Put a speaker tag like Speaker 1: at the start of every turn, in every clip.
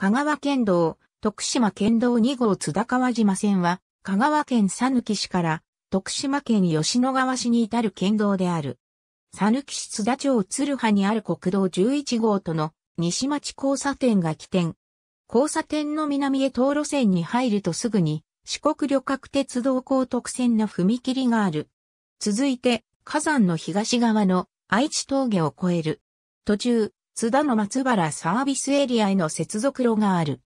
Speaker 1: 香
Speaker 2: 川県道、徳島県道2号津田川島線は、香川県佐抜市から徳島県吉野川市に至る県道である。佐抜市津田町鶴葉にある国道11号との西町交差点が起点。交差点の南へ東路線に入るとすぐに四国旅客鉄道高徳線の踏切がある。続いて火山の東側の愛知峠を越える。途中、津田の松原サービスエリアへの接続路がある。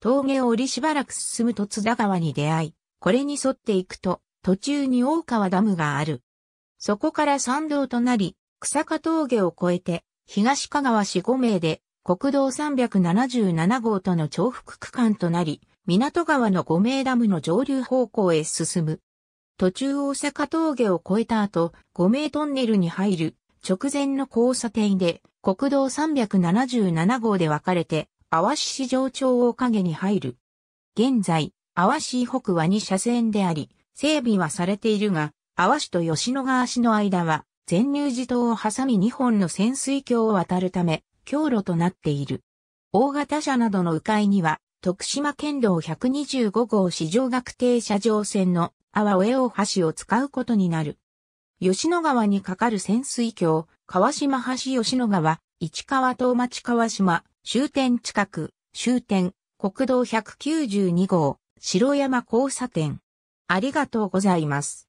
Speaker 2: 峠を降りしばらく進むと津田川に出会い、これに沿っていくと、途中に大川ダムがある。そこから参道となり、草加峠を越えて、東香川市5名で、国道377号との重複区間となり、港川の5名ダムの上流方向へ進む。途中大阪峠を越えた後、5名トンネルに入る、直前の交差点で国道377号で分かれて、淡市市場町を影に入る。現在、淡市北は2車線であり、整備はされているが、淡市と吉野川市の間は、全入寺島を挟み2本の潜水橋を渡るため、橋路となっている。大型車などの迂回には、徳島県道125号市場学定車場線の阿波上大橋を使うことになる。吉野川に架かる潜水橋、川島橋吉野川、市川東町川島、終点近く、終点、国道192号、城山交差点。ありがとうご
Speaker 1: ざいます。